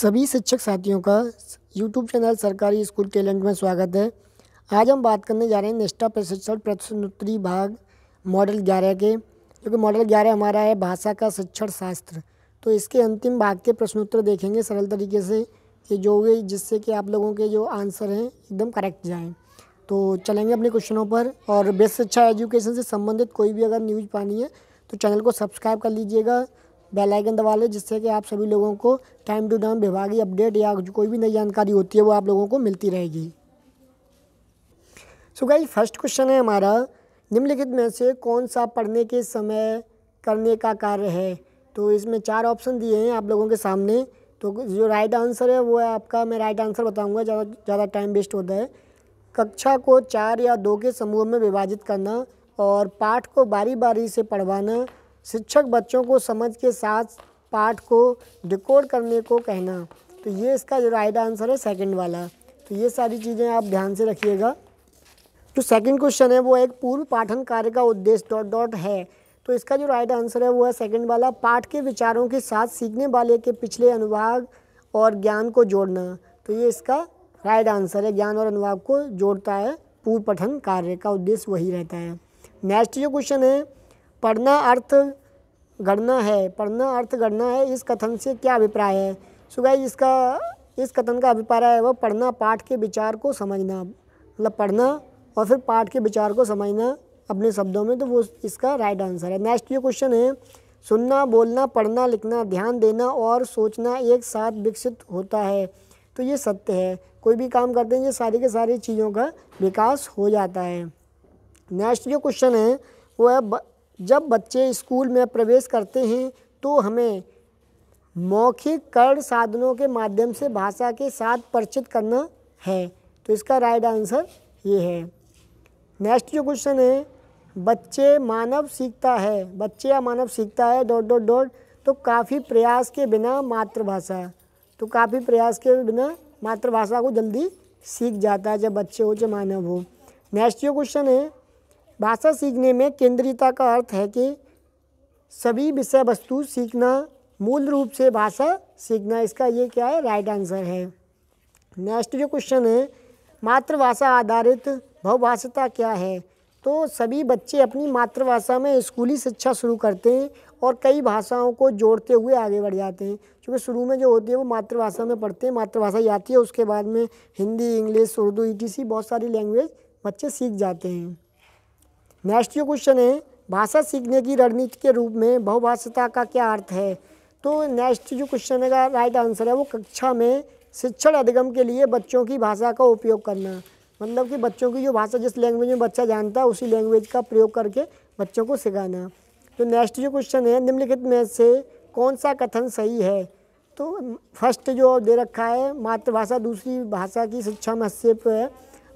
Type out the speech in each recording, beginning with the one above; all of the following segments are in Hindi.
सभी शिक्षक साथियों का यूट्यूब चैनल सरकारी स्कूल टैलेंट में स्वागत है आज हम बात करने जा रहे हैं निष्ठा प्रशिक्षण प्रश्नोत्तरी भाग मॉडल ग्यारह के जो कि मॉडल ग्यारह हमारा है भाषा का शिक्षण शास्त्र तो इसके अंतिम भाग के प्रश्नोत्तर देखेंगे सरल तरीके से कि जो भी जिससे कि आप लोगों के जो आंसर हैं एकदम करेक्ट जाएँ तो चलेंगे अपने क्वेश्चनों पर और बेस्ट शिक्षा एजुकेशन से संबंधित कोई भी अगर न्यूज़ पानी है तो चैनल को सब्सक्राइब कर लीजिएगा बेल आइकन दबा लें जिससे कि आप सभी लोगों को टाइम टू टाइम विभागीय अपडेट या कोई भी नई जानकारी होती है वो आप लोगों को मिलती रहेगी सो गाई फर्स्ट क्वेश्चन है हमारा निम्नलिखित में से कौन सा पढ़ने के समय करने का कार्य है तो इसमें चार ऑप्शन दिए हैं आप लोगों के सामने तो जो राइट आंसर है वो है आपका मैं राइट आंसर बताऊँगा ज़्यादा ज़्यादा टाइम वेस्ट होता है कक्षा को चार या दो के समूह में विभाजित करना और पाठ को बारी बारी से पढ़वाना शिक्षक बच्चों को समझ के साथ पाठ को डिकोड करने को कहना तो ये इसका जो राइट आंसर है सेकंड वाला तो ये सारी चीज़ें आप ध्यान से रखिएगा जो सेकंड क्वेश्चन है वो एक पूर्व पाठन कार्य का उद्देश्य डॉट डॉट है तो इसका जो राइट आंसर है वो है सेकंड वाला पाठ के विचारों के साथ सीखने वाले के पिछले अनुभाग और ज्ञान को जोड़ना तो ये इसका राइट आंसर है ज्ञान और अनुभाग को जोड़ता है पूर्व पठन कार्य का उद्देश्य वही रहता है नेक्स्ट जो क्वेश्चन है पढ़ना अर्थ गणना है पढ़ना अर्थ गणना है इस कथन से क्या अभिप्राय है सुगाई इसका इस कथन का अभिप्राय है वह पढ़ना पाठ के विचार को समझना मतलब पढ़ना और फिर पाठ के विचार को समझना अपने शब्दों में तो वो इसका राइट आंसर है नेक्स्ट ये क्वेश्चन है सुनना बोलना पढ़ना लिखना ध्यान देना और सोचना एक साथ विकसित होता है तो ये सत्य है कोई भी काम करते हैं ये सारी के सारी चीज़ों का विकास हो जाता है नेक्स्ट जो क्वेश्चन है वो है जब बच्चे स्कूल में प्रवेश करते हैं तो हमें मौखिक कर्ण साधनों के माध्यम से भाषा के साथ परिचित करना है तो इसका राइट आंसर ये है नेक्स्ट जो क्वेश्चन है बच्चे मानव सीखता है बच्चे या मानव सीखता है डॉट डॉट डॉट तो काफ़ी प्रयास के बिना मातृभाषा तो काफ़ी प्रयास के बिना मातृभाषा को जल्दी सीख जाता है चाहे बच्चे हो चाहे मानव हो नेक्स्ट जो क्वेश्चन है भाषा सीखने में केंद्रीयता का अर्थ है कि सभी विषय वस्तु सीखना मूल रूप से भाषा सीखना इसका ये क्या है राइट आंसर है नेक्स्ट जो क्वेश्चन है मातृभाषा आधारित बहुभाषिता क्या है तो सभी बच्चे अपनी मातृभाषा में स्कूली शिक्षा शुरू करते हैं और कई भाषाओं को जोड़ते हुए आगे बढ़ जाते हैं क्योंकि शुरू में जो होती है वो मातृभाषा में पढ़ते हैं मातृभाषा ही आती है उसके बाद में हिंदी इंग्लिश उर्दू ई बहुत सारी लैंग्वेज बच्चे सीख जाते हैं नेक्स्ट जो क्वेश्चन है भाषा सीखने की रणनीति के रूप में बहुभाषिता का क्या अर्थ है तो नेक्स्ट जो क्वेश्चन का राइट आंसर है वो कक्षा में शिक्षण अधिगम के लिए बच्चों की भाषा का उपयोग करना मतलब कि बच्चों की जो भाषा जिस लैंग्वेज में बच्चा जानता है उसी लैंग्वेज का प्रयोग करके बच्चों को सिखाना तो नेक्स्ट जो क्वेश्चन है निम्नलिखित में से कौन सा कथन सही है तो फर्स्ट जो दे रखा है मातृभाषा दूसरी भाषा की शिक्षा में हस्तक्षेप है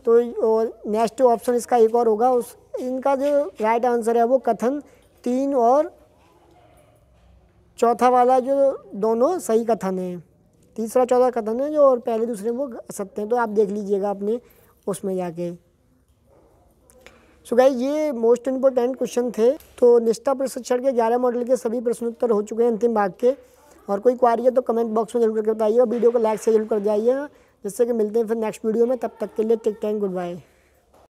तो और नेक्स्ट ऑप्शन इसका एक और होगा उस इनका जो राइट आंसर है वो कथन तीन और चौथा वाला जो दोनों सही कथन है तीसरा चौथा कथन है जो और पहले दूसरे वो सत्य हैं तो आप देख लीजिएगा अपने उसमें जाके सो so ये मोस्ट इम्पोर्टेंट क्वेश्चन थे तो निष्ठा प्रशिक्षण के ग्यारह मॉडल के सभी प्रश्नोत्तर हो चुके हैं अंतिम भाग के और कोई क्वारी है तो कमेंट बॉक्स में जरूर करके बताइए वीडियो को लाइक से जरूर कर जाइएगा जिससे कि मिलते हैं फिर नेक्स्ट वीडियो में तब तक के लिए टेक टैंक गुड बाय